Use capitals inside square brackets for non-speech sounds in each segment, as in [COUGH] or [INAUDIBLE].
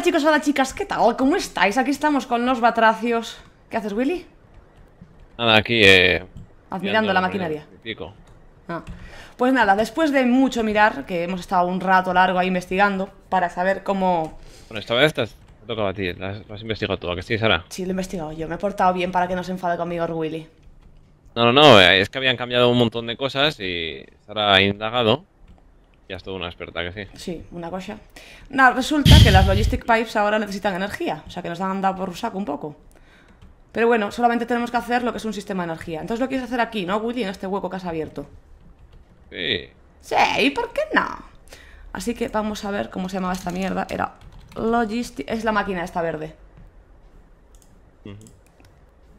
Hola chicos, hola chicas, ¿qué tal? ¿Cómo estáis? Aquí estamos con los batracios. ¿Qué haces, Willy? Nada, aquí, eh... Admirando la maquinaria. Pico. Ah. Pues nada, después de mucho mirar, que hemos estado un rato largo ahí investigando, para saber cómo... Bueno, esta vez te toca a ti, las has, investigado tú, ¿a qué sí, Sara? Sí, lo he investigado yo, me he portado bien para que no se enfade conmigo Willy. No, no, no, eh, es que habían cambiado un montón de cosas y Sara ha indagado ya es una experta, que sí. Sí, una cosa. No, resulta que las logistic pipes ahora necesitan energía, o sea que nos han dado por saco un poco. Pero bueno, solamente tenemos que hacer lo que es un sistema de energía. Entonces lo quieres hacer aquí, ¿no, Woody En este hueco que has abierto. Sí. Sí, por qué no? Así que vamos a ver cómo se llamaba esta mierda. Era logistic... Es la máquina esta verde.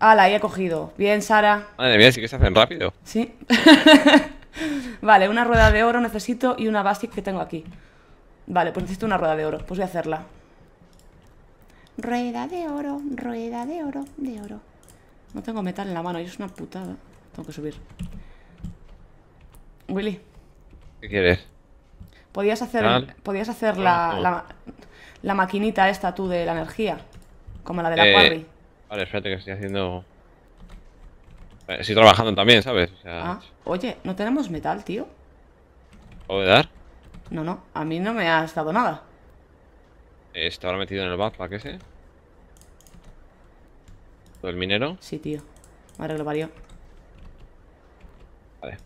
Ah, la he cogido. Bien, Sara. Madre mía, sí que se hacen rápido. Sí. [LAUGHS] [LAUGHS] Vale, una rueda de oro necesito y una basic que tengo aquí. Vale, pues necesito una rueda de oro. Pues voy a hacerla. Rueda de oro, rueda de oro, de oro. No tengo metal en la mano, y es una putada. Tengo que subir. Willy. ¿Qué quieres? Podías hacer, podías hacer la, maquinita esta tú de la energía, como la de la eh, Quarry. Vale, espérate que estoy haciendo eh, estoy trabajando también, ¿sabes? Ah, oye, ¿no tenemos metal, tío? ¿Puedo dar? No, no, a mí no me ha estado nada. Eh, ¿Está ahora metido en el backpack ese? ¿Todo el minero? Sí, tío. Ahora lo parió. Vale.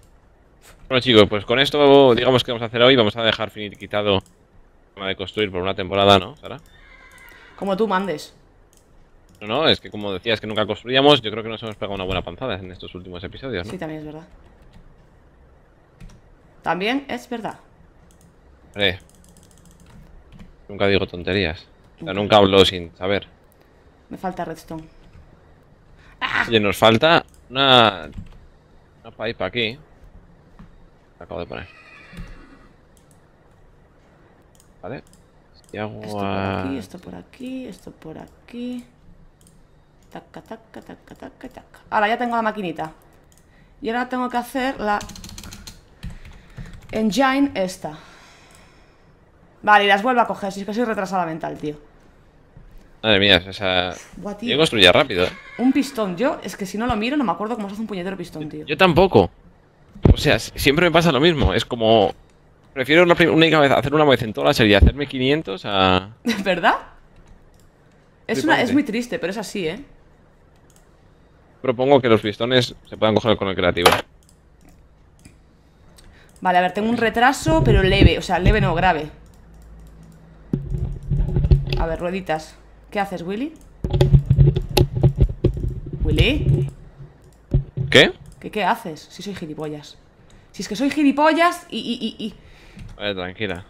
Bueno, chicos, pues con esto, digamos que vamos a hacer hoy. Vamos a dejar quitado el de construir por una temporada, ¿no, Como tú mandes. No, no, es que como decías que nunca construíamos, yo creo que nos hemos pegado una buena panzada en estos últimos episodios, ¿no? Sí, también es verdad. También es verdad. Eh, nunca digo tonterías. O nunca hablo sin saber. Me falta redstone. ¡Ah! Oye, nos falta una... Una pipa aquí. acabo de poner. Vale. esto aquí, esto por aquí, esto por aquí. Ahora ya tengo la maquinita. Y ahora tengo que hacer la engine esta. Vale, y las vuelvo a coger, si es que soy retrasada mental, tío. Madre mía, o sea... yo construía rápido, Un pistón, yo es que si no lo miro no me acuerdo cómo se hace un puñetero pistón, tío. Yo tampoco. O sea, siempre me pasa lo mismo, es como... Prefiero la única vez hacer una vez en toda la hacerme 500 a... [LAUGHS] ¿Verdad? Es, una, es muy triste, pero es así, ¿eh? propongo que los pistones se puedan coger con el creativo. Vale, a ver, tengo un retraso, pero leve. O sea, leve no, grave. A ver, rueditas. ¿Qué haces, Willy? ¿Willy? ¿Qué? ¿Qué, qué haces? Si soy gilipollas. Si es que soy gilipollas y... y, y, y... A ver, tranquila.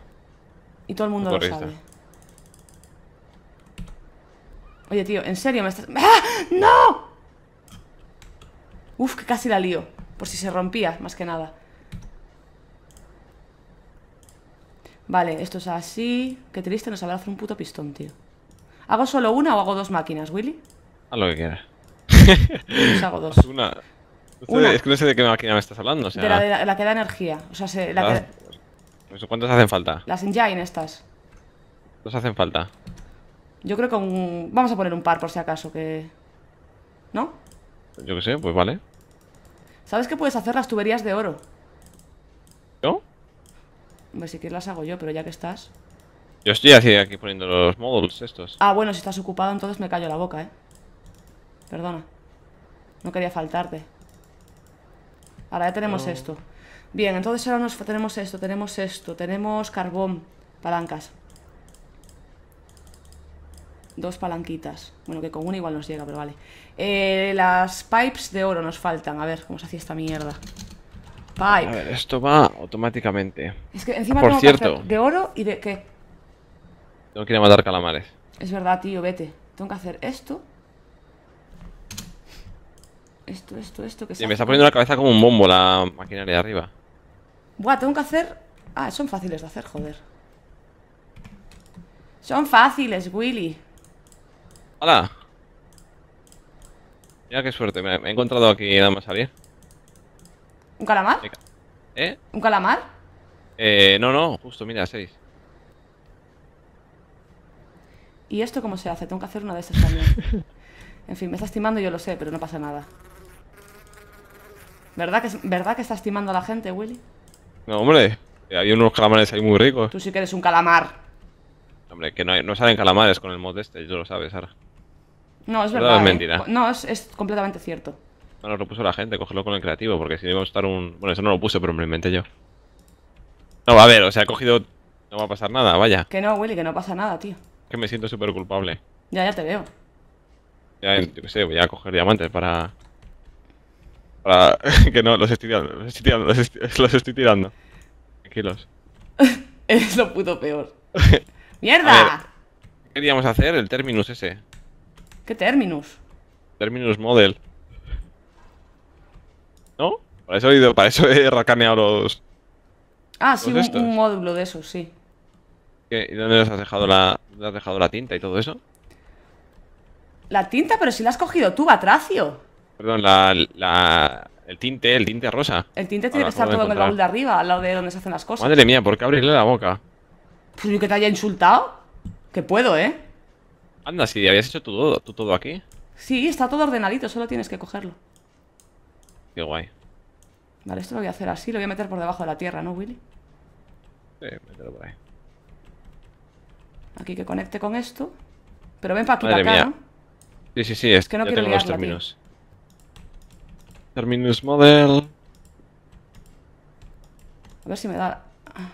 Y todo el mundo lo sabe. Oye, tío, ¿en serio me estás...? ¡Ah! ¡No! Uf, que casi la lío. Por si se rompía, más que nada. Vale, esto es así. Qué triste, nos habrá hacer un puto pistón, tío. ¿Hago solo una o hago dos máquinas, Willy? Haz lo que quieras. hago dos. una. Es que no sé de qué máquina me estás hablando. O De la, que da energía. O sea, se, la ah. ¿Cuántas hacen falta? Las engine estas. Dos hacen falta? Yo creo que un... Vamos a poner un par por si acaso, que... ¿No? Yo qué sé, pues vale. ¿Sabes que puedes hacer las tuberías de oro? ¿Yo? Hombre, si quieres las hago yo, pero ya que estás... Yo estoy aquí, aquí poniendo los módulos estos. Ah, bueno, si estás ocupado entonces me callo la boca, ¿eh? Perdona. No quería faltarte. Ahora ya tenemos esto. Bien, entonces ahora nos tenemos esto, tenemos esto, tenemos carbón, palancas dos palanquitas. Bueno, que con una igual nos llega, pero vale. Eh, las pipes de oro nos faltan. A ver, cómo se hacía esta mierda. Pipe. A ver, esto va automáticamente. Es que encima Por tengo de oro y de qué. No quiere matar calamares. Es verdad, tío, vete. Tengo que hacer esto. Esto, esto, esto que se. me está poniendo la cabeza como un bombo la maquinaria de arriba. Buah, tengo que hacer. Ah, son fáciles de hacer, joder. Son fáciles, Willy. ¡Hola! Mira qué suerte, me, he encontrado aquí nada más salir. ¿Un calamar? ¿Eh? ¿Un calamar? Eh, no, no, justo, mira, seis. ¿Y esto cómo se hace? Tengo que hacer una de esas también. [LAUGHS] en fin, me está estimando, yo lo sé, pero no pasa nada. ¿Verdad que, ¿verdad que está estimando a la gente, Willy? No, hombre, hay unos calamares ahí muy ricos. Tú sí que eres un calamar. Hombre, que no, salen calamares con el mod este, yo lo sabes, Sara. No, es verdad. es ¿eh? mentira. No, es, completamente cierto. No, lo puso la gente, cogerlo con el creativo, porque si no iba a estar un... Bueno, eso no lo puse, pero me lo inventé yo. No, a ver, o sea, he cogido... No va a pasar nada, vaya. Que no, Willy, que no pasa nada, tío. Que me siento súper culpable. Ya, ya te veo. Ya, eh, yo qué sé, voy a coger diamantes para... Para... [LAUGHS] que no, los estoy tirando, los estoy tirando, los [LAUGHS] Tranquilos. [LAUGHS] es lo puto peor. ¡Mierda! ¿Qué queríamos hacer? El Terminus ese. ¿Qué Terminus? Terminus Model. ¿No? Para eso he ido, racaneado los. Ah, sí, un, módulo de esos, sí. ¿Y dónde has dejado la. la tinta y todo eso? La tinta, pero si la has cogido tú, Batracio. Perdón, la, la, el tinte, el tinte rosa. El tinte ah, tiene que estar todo en el baúl de arriba, al lado de donde se hacen las cosas. Madre mía, ¿por qué abrirle la boca? Pues yo que te haya insultado. Que puedo, ¿eh? Anda, si habías hecho todo, todo aquí. Sí, está todo ordenadito, solo tienes que cogerlo. Qué guay. Vale, esto lo voy a hacer así, lo voy a meter por debajo de la tierra, ¿no, Willy? Sí, mételo por ahí. Aquí que conecte con esto. Pero ven para aquí, para acá, ¿no? Sí, sí, sí, es que no quiero tengo los términos. Terminus model. A ver si me da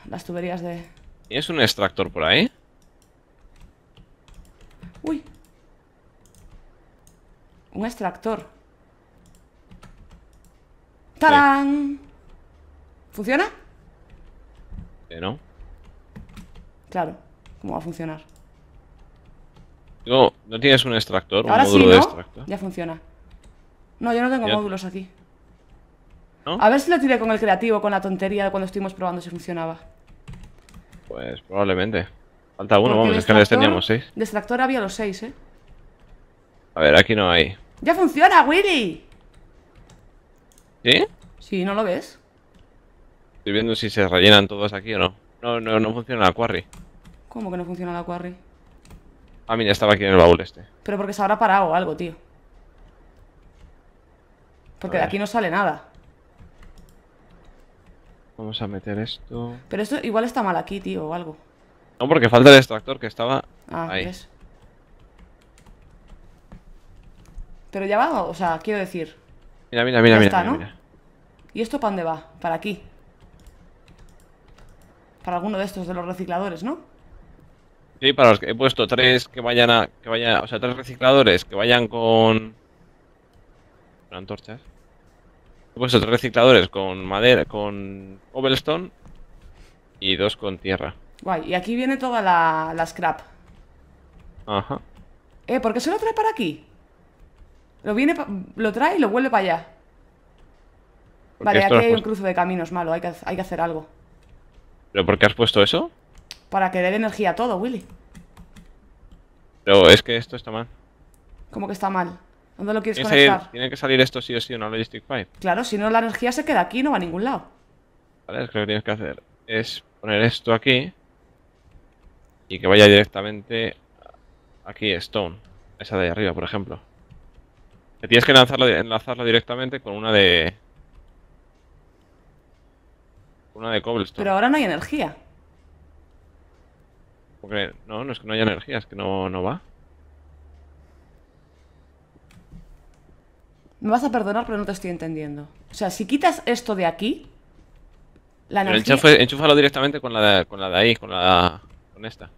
las tuberías de... ¿Tienes un extractor por ahí? Uy. Un extractor. ¡Tarán! ¿Funciona? pero eh, no. Claro. ¿Cómo va a funcionar? No, no tienes un extractor, Ahora un módulo de extractor. Ya funciona. No, yo no tengo módulos aquí. A ver si lo tiré con el creativo, con la tontería de cuando estuvimos probando si funcionaba. Pues probablemente. Falta uno, vamos, es que les teníamos seis. Destractor había los seis, ¿eh? A ver, aquí no hay. ¡Ya funciona, Willy! ¿Sí? Sí, ¿no lo ves? Estoy viendo si se rellenan todos aquí o no. No, no, no funciona la quarry. ¿Cómo que no funciona la quarry? Ah, mira, estaba aquí en el baúl este. Pero porque se habrá parado algo, tío. Porque de aquí no sale nada. Vamos a meter esto. Pero esto igual está mal aquí, tío, o algo. No, porque falta el extractor que estaba ah, ahí. Pero ya va, o sea, quiero decir. Mira, mira, mira, mira, ¿Y esto para dónde va? Para aquí. Para alguno de estos de los recicladores, ¿no? Sí, para los que he puesto tres que vayan a. que vayan, O sea, tres recicladores que vayan con. Con antorchas puesto tres recicladores con madera, con cobblestone y dos con tierra. Guay, y aquí viene toda la, scrap. Ajá. Eh, ¿por qué se lo trae para aquí? Lo viene, lo trae y lo vuelve para allá. vale, aquí hay un cruce de caminos malo, hay que, hay que hacer algo. ¿Pero por qué has puesto eso? Para que dé energía a todo, Willy. Pero es que esto está mal. ¿Cómo que está mal? ¿Dónde lo quieres conectar? tiene que salir esto sí o sí, una Logistic Pipe. Claro, si no la energía se queda aquí y no va a ningún lado. Vale, que lo que tienes que hacer es poner esto aquí y que vaya directamente aquí, Stone. Esa de ahí arriba, por ejemplo. Que tienes que lanzarlo, enlazarlo directamente con una de... Una de cobblestone. Pero ahora no hay energía. Porque, no, no es que no haya energía, es que no, no va. Me vas a perdonar, pero no te estoy entendiendo. O sea, si quitas esto de aquí, la energía... enchúfalo directamente con la, de, con la de ahí, con la... con esta.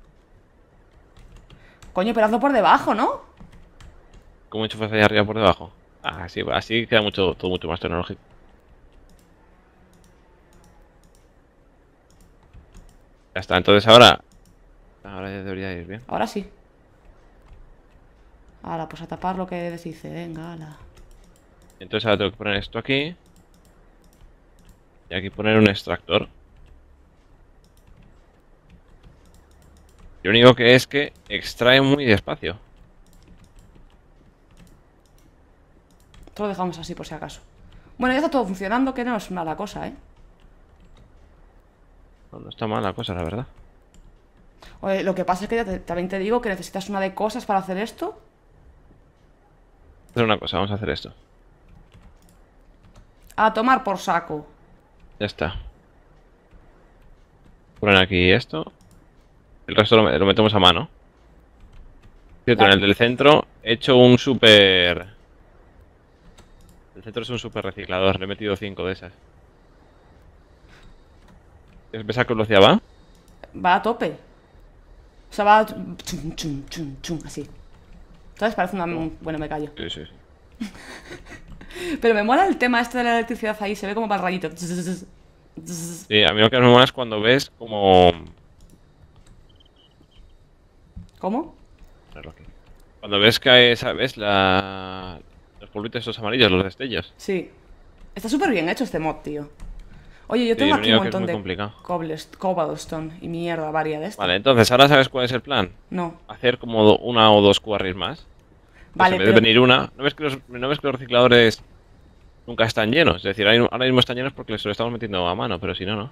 Coño, pero hazlo por debajo, ¿no? ¿Cómo enchufas ahí arriba por debajo? Ah, así queda mucho, todo mucho más tecnológico. Ya está, entonces ahora... Ahora ya debería ir bien. Ahora sí. Ahora, pues a tapar lo que deshice, venga, ala. Entonces ahora tengo que poner esto aquí. Y aquí poner un extractor. Lo único que es que extrae muy despacio. Esto lo dejamos así por si acaso. Bueno, ya está todo funcionando, que no es mala cosa, ¿eh? No, está mala cosa, la verdad. Oye, lo que pasa es que también te digo que necesitas una de cosas para hacer esto. Hacer una cosa, vamos a hacer esto. A tomar por saco. Ya está. Ponen aquí esto. El resto lo, metemos a mano. Cierto, en el del centro he hecho un super... El centro es un super reciclador, le he metido cinco de esas. ¿Ves a lo velocidad va? Va a tope. O sea, va chum, chum, chum, chum, así. ¿Sabes? Parece una... Bueno, me callo. Sí, sí, sí. [LAUGHS] Pero me mola el tema este de la electricidad ahí, se ve como para Sí, a mí lo que me mola es cuando ves como... ¿Cómo? Cuando ves que, ¿sabes? La... Los polvitos estos amarillos, los destellos. Sí. Está súper bien hecho este mod, tío. Oye, yo tengo aquí un montón de cobles, cobblestone y mierda varia de esto. Vale, entonces, ¿ahora sabes cuál es el plan? No. Hacer como una o dos quarries más. Vale, venir una, ¿no ves, que los, recicladores nunca están llenos? Es decir, ahora mismo están llenos porque se lo estamos metiendo a mano, pero si no, no.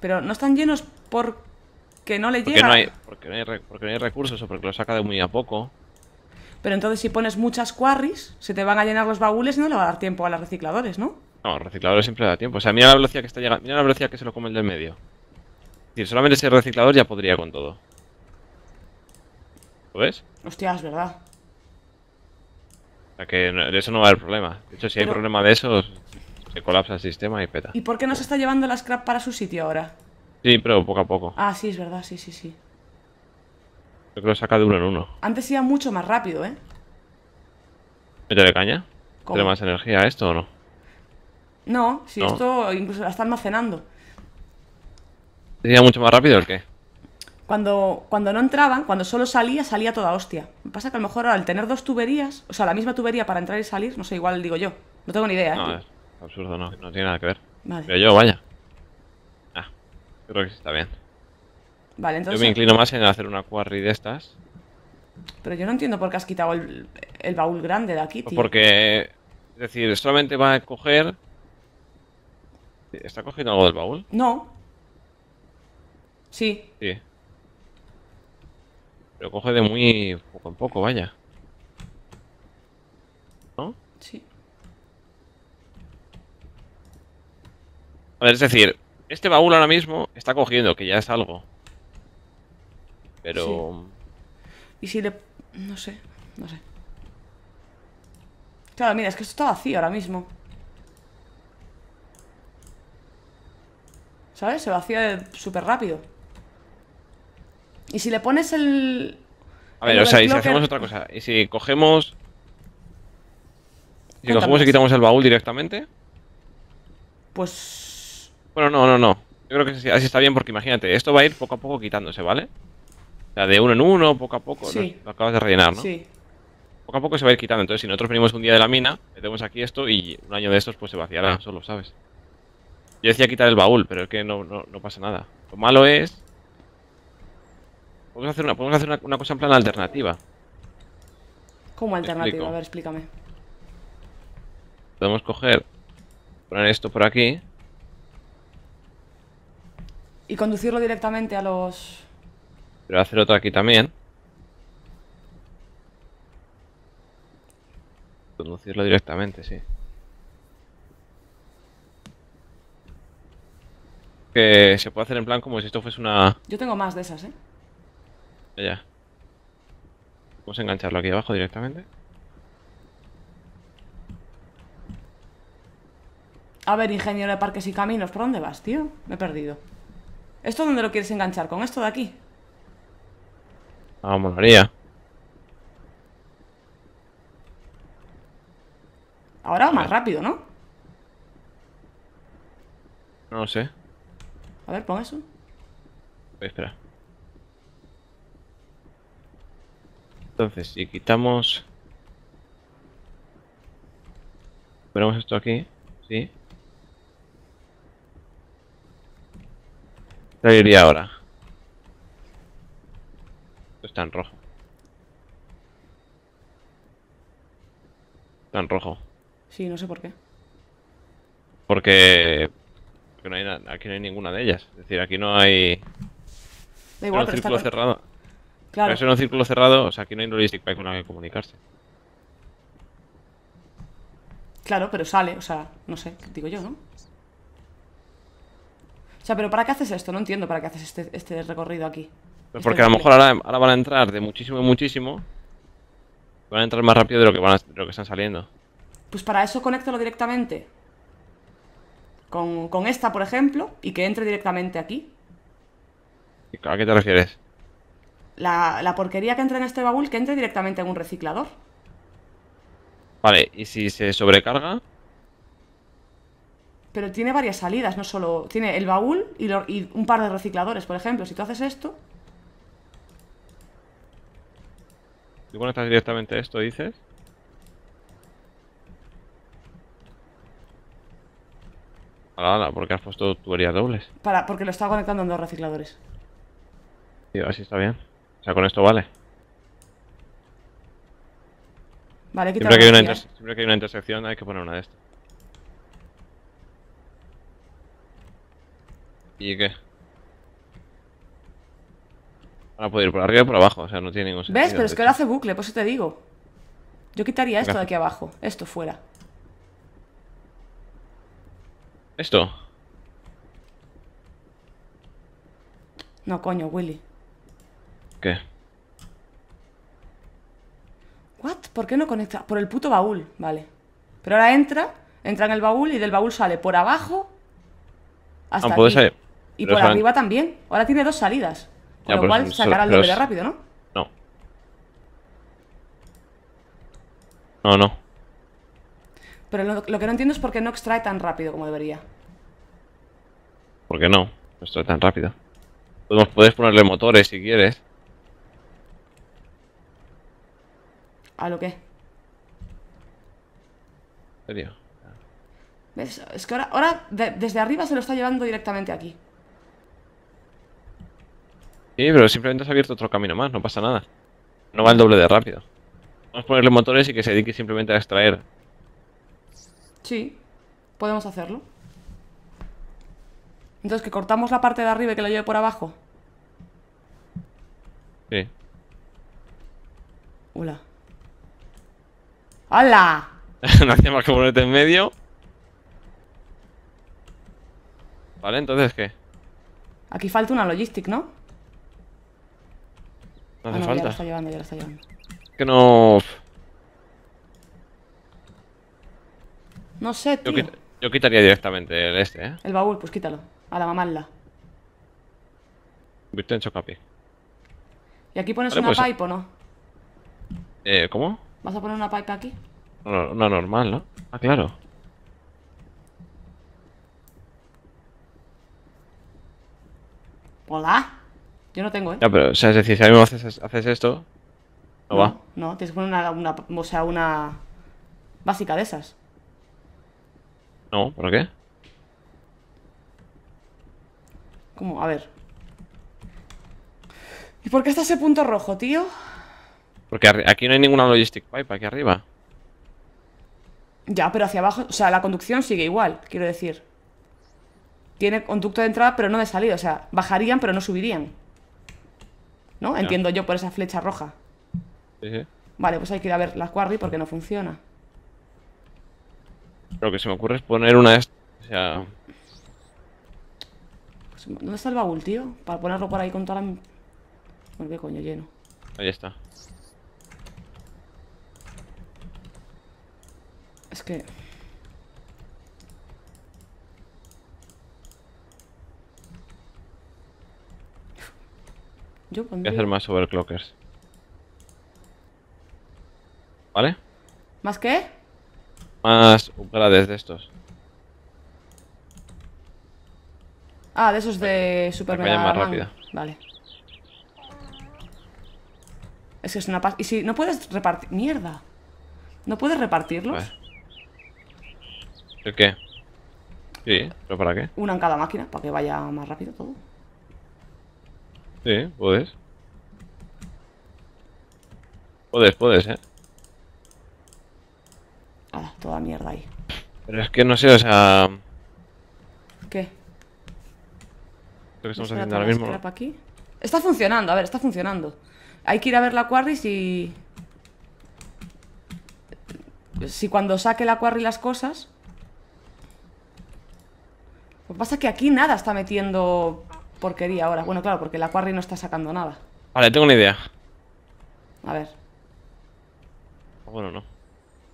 Pero no están llenos porque no le llegan. porque, no hay, recursos o porque lo saca de muy a poco. Pero entonces si pones muchas quarries, se te van a llenar los baúles y no le va a dar tiempo a los recicladores, ¿no? No, recicladores siempre da tiempo. O sea, mira la velocidad que está llegando, mira la velocidad que se lo come el del medio. Es decir, solamente ese reciclador ya podría con todo. ¿Lo ves? Hostia, es verdad. O sea que de eso no va a haber problema. De hecho, si hay problema de eso, se colapsa el sistema y peta. ¿Y por qué no se está llevando la scrap para su sitio ahora? Sí, pero poco a poco. Ah, sí, es verdad, sí, sí, sí. Yo creo que saca de uno en uno. Antes iba mucho más rápido, ¿eh? de caña? ¿Tiene más energía esto o no? No, si esto incluso la está almacenando. ¿Sería mucho más rápido el qué? cuando, cuando no entraban, cuando solo salía, salía toda hostia. Me pasa que a lo mejor al tener dos tuberías, o sea, la misma tubería para entrar y salir, no sé, igual digo yo. No tengo ni idea, ¿eh? No, absurdo, no, no tiene nada que ver. Vale. Pero yo, vaya. Ah, creo que sí está bien. Vale, entonces... Yo me inclino más en hacer una quarry de estas. Pero yo no entiendo por qué has quitado el, el baúl grande de aquí, tío. Porque, es decir, solamente va a coger... ¿Está cogiendo algo del baúl? No. Sí. Sí. Pero coge de muy poco en poco, vaya. ¿No? Sí. A ver, es decir, este baúl ahora mismo está cogiendo, que ya es algo. Pero... Y si le... No sé, no sé. Claro, mira, es que esto está vacío ahora mismo. ¿Sabes? Se vacía súper rápido. Y si le pones el. A ver, o sea, y si hacemos otra cosa. Y si cogemos. Si cogemos y quitamos el baúl directamente. Pues. Bueno, no, no, no. Yo creo que así está bien porque imagínate, esto va a ir poco a poco quitándose, ¿vale? O sea, de uno en uno, poco a poco. Sí. Lo, acabas de rellenar, ¿no? Sí. Poco a poco se va a ir quitando. Entonces, si nosotros venimos un día de la mina, metemos aquí esto y un año de estos pues se vaciará, solo, ¿sabes? Yo decía quitar el baúl, pero es que no pasa nada. Lo malo es Podemos hacer una, cosa en plan alternativa. ¿Cómo alternativa? A ver, explícame. Podemos coger, poner esto por aquí. Y conducirlo directamente a los... Pero hacer otro aquí también. Conducirlo directamente, sí. Que se puede hacer en plan como si esto fuese una... Yo tengo más de esas, ¿eh? Ya. Vamos a engancharlo aquí abajo directamente. A ver, ingeniero de parques y caminos, ¿por dónde vas, tío? Me he perdido. ¿Esto dónde lo quieres enganchar? ¿Con esto de aquí? Vamos, ah, María Ahora más rápido, ¿no? No sé. A ver, pon eso. Voy a esperar. Entonces, si quitamos... Ponemos esto aquí, ¿sí? Saliría ahora. Esto está en rojo. Está en rojo. Sí, no sé por qué. Porque... no hay aquí no hay ninguna de ellas. Es decir, aquí no hay... Da igual, cerrado. Claro. un círculo cerrado, o sea, aquí no hay logistic para con la que comunicarse. Claro, pero sale, o sea, no sé, digo yo, ¿no? O sea, pero ¿para qué haces esto? No entiendo para qué haces este, este recorrido aquí. Pues este porque a lo mejor ahora, van a entrar de muchísimo muchísimo. Van a entrar más rápido de lo que lo que están saliendo. Pues para eso conéctalo directamente. Con, con esta, por ejemplo, y que entre directamente aquí. ¿A qué te refieres? la, porquería que entra en este baúl, que entre directamente en un reciclador. Vale, ¿y si se sobrecarga? Pero tiene varias salidas, no solo... Tiene el baúl y, un par de recicladores, por ejemplo. Si tú haces esto... ¿Tú conectas directamente esto, dices? Hala, ¿por porque has puesto tuberías dobles. Para, porque lo estaba conectando en dos recicladores. Sí, así está bien sea, con esto vale. Vale, siempre que, hay una siempre que hay una intersección hay que poner una de estas. ¿Y qué? Ahora puedo ir por arriba y por abajo, o sea, no tiene ningún sentido. ¿Ves? Pero es que ahora hace bucle, por eso te digo. Yo quitaría esto de aquí abajo, esto fuera. ¿Esto? No, coño, Willy. ¿Qué? ¿What? ¿Por qué no conecta? Por el puto baúl, vale. Pero ahora entra, entra en el baúl y del baúl sale por abajo hasta ah, aquí. Y por arriba también. Ahora tiene dos salidas. Con lo cual sacará el doble rápido, ¿no? No. No, no. Pero lo, que no entiendo es por qué no extrae tan rápido como debería. ¿Por qué no? No extrae tan rápido. Podemos, puedes ponerle motores si quieres. a lo que serio? ¿Ves? Es que ahora, ahora desde arriba se lo está llevando directamente aquí. Sí, pero simplemente has abierto otro camino más, no pasa nada. No va el doble de rápido. Vamos a ponerle motores y que se dedique simplemente a extraer. Sí, podemos hacerlo. Entonces, que cortamos la parte de arriba y que la lleve por abajo. Sí. Hola. ¡Hala! [LAUGHS] no hacía más que ponerte en medio. Vale, entonces, ¿qué? Aquí falta una logística, ¿no? No ah, hace no, falta. Ya la está llevando, ya la está llevando. Que no... No sé, tío. Yo, quitaría directamente el este, ¿eh? El baúl, pues quítalo. A la mamarla. Viste en Chocapi. ¿Y aquí pones una pues, pipe o no? Eh, ¿cómo? ¿Vas a poner una pipe aquí? Una normal, ¿no? Ah, claro. Hola. Yo no tengo, ¿eh? Ya, pero, o sea, es decir, si a mí haces, haces esto, no, va. No, tienes que poner una, una, o sea, una básica de esas. No, ¿por qué? ¿Cómo? A ver. ¿Y por qué está ese punto rojo, tío? Porque aquí no hay ninguna logistic pipe, aquí arriba. Ya, pero hacia abajo, o sea, la conducción sigue igual, quiero decir. Tiene conducto de entrada, pero no de salida, o sea, bajarían, pero no subirían. ¿No? Entiendo yo por esa flecha roja. Sí, sí. Vale, pues hay que ir a ver la quarry porque no funciona. Lo que se me ocurre es poner una... O sea... Pues, ¿Dónde está el baúl, tío? Para ponerlo por ahí con toda la... qué coño, lleno. Ahí está. Es que... Yo pondría... Voy a hacer más overclockers. ¿Vale? ¿Más qué? Más upgrades de estos. Ah, de esos de Super más Vale. Es que es una paz. Y si no puedes repartir. Mierda. ¿No puedes repartirlos? ¿El qué? Sí, ¿pero para qué? Una en cada máquina, para que vaya más rápido todo. Sí, puedes. Puedes, puedes, eh. Ah, toda mierda ahí. Pero es que no sé, o sea... ¿Qué? Lo que estamos haciendo ahora mismo. Está funcionando, a ver, está funcionando. Hay que ir a ver la quarry si... Si cuando saque la quarry las cosas... Lo que pasa es que aquí nada está metiendo porquería ahora. Bueno, claro, porque la quarry no está sacando nada. Vale, tengo una idea. A ver. Bueno, no.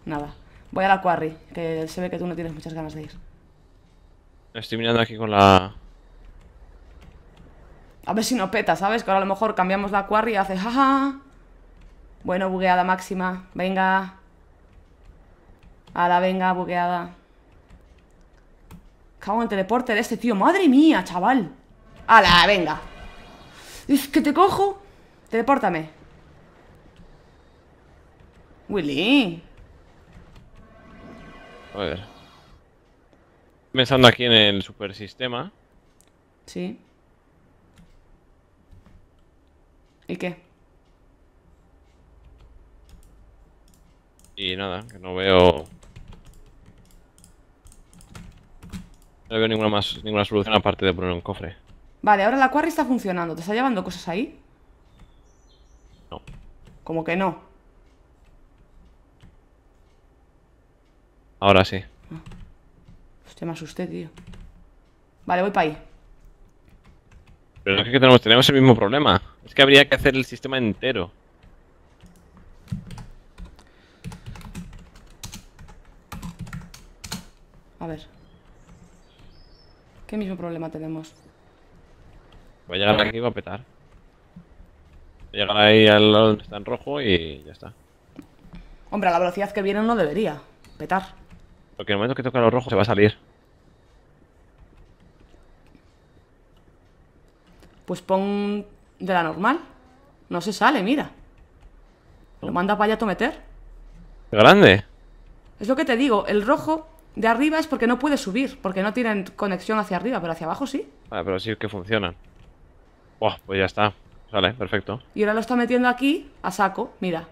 Nada. Voy a la quarry, que se ve que tú no tienes muchas ganas de ir. Estoy mirando aquí con la... A ver si no peta, ¿sabes? Que ahora a lo mejor cambiamos la quarry y hace jaja. Bueno, bugueada máxima. Venga. A la venga, bugueada. Cago en teleporte de este tío. ¡Madre mía, chaval! ¡Hala, venga! Es que te cojo. ¡Teleportame! Willy. A ver. Pensando aquí en el supersistema. Sí. ¿Y qué? Y nada, que no veo No veo ninguna más ninguna solución aparte de poner un cofre. Vale, ahora la quarry está funcionando. ¿Te está llevando cosas ahí? No. Como que no. Ahora sí. Ah. Hostia, me asusté, tío. Vale, voy para ahí. Pero es que tenemos, tenemos el mismo problema. Es que habría que hacer el sistema entero. A ver. ¿Qué mismo problema tenemos? Voy a llegar aquí y va a petar. Voy a llegar ahí al lado está en rojo y ya está. Hombre, a la velocidad que viene no debería petar. Porque en el momento que toca los rojo se va a salir. Pues pon de la normal. No se sale, mira. Lo manda para allá a meter. ¡Grande! Es lo que te digo, el rojo de arriba es porque no puede subir, porque no tienen conexión hacia arriba, pero hacia abajo sí. Vale, pero sí que funciona Buah, pues ya está. Vale, perfecto. Y ahora lo está metiendo aquí a saco, mira.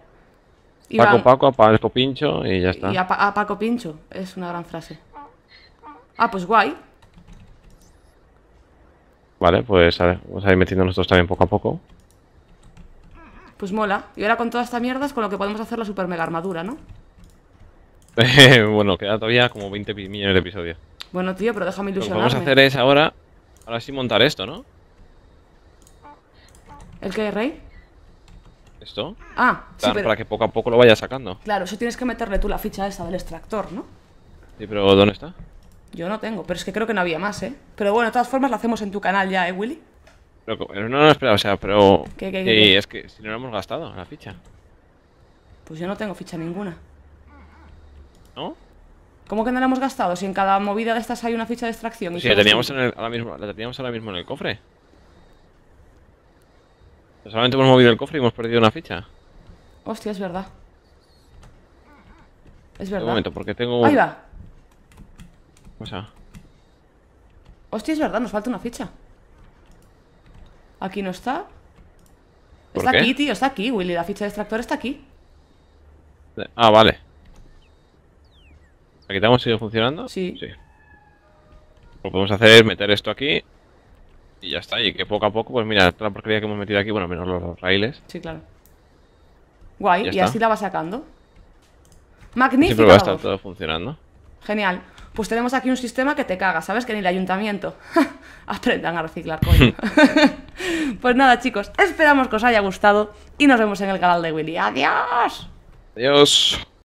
Paco, Paco, a Paco Pincho y ya está. Y a, ah, Paco Pincho, es una gran frase. Ah, pues guay. Vale, pues a ver, vamos a ir metiendo nosotros también poco a poco. Pues mola. Y ahora con toda esta mierda es con lo que podemos hacer la super mega armadura, ¿no? [LAUGHS] bueno, queda todavía como 20 millones de episodios. Bueno, tío, pero déjame ilusionarme. Lo que vamos a hacer es ahora, ahora sí montar esto, ¿no? ¿El qué, Rey? ¿Esto? Ah, sí, Para que poco a poco lo vaya sacando. Claro, eso tienes que meterle tú la ficha esa del extractor, ¿no? Sí, pero ¿dónde está? Yo no tengo, pero es que creo que no había más, ¿eh? Pero bueno, de todas formas lo hacemos en tu canal ya, ¿eh, Willy? Pero, no, no, espera, o sea, pero... ¿Qué, qué, qué, es que si no lo hemos gastado, la ficha. Pues yo no tengo ficha ninguna. ¿No? ¿Cómo que no la hemos gastado? Si en cada movida de estas hay una ficha de extracción. Y sí, la teníamos, ahora mismo, la teníamos ahora mismo en el cofre. Pues solamente hemos movido el cofre y hemos perdido una ficha. Hostia, es verdad. Es verdad. Un momento, porque tengo... Ahí va. Hostia, es verdad, nos falta una ficha. Aquí no está. Está aquí, tío, está aquí, Willy. La ficha de extractor está aquí. Ah, vale. ¿Aquí estamos sigue funcionando? Sí. Lo que podemos hacer es meter esto aquí y ya está. Y que poco a poco, pues mira, toda la porquería que hemos metido aquí, bueno, menos los raíles. Sí, claro. Guay, y así la va sacando. Magnífico. Siempre va a estar todo funcionando. Genial. Pues tenemos aquí un sistema que te caga, ¿sabes? Que ni el ayuntamiento. [LAUGHS] Aprendan a reciclar, coño. [LAUGHS] pues nada, chicos, esperamos que os haya gustado y nos vemos en el canal de Willy. ¡Adiós! Adiós.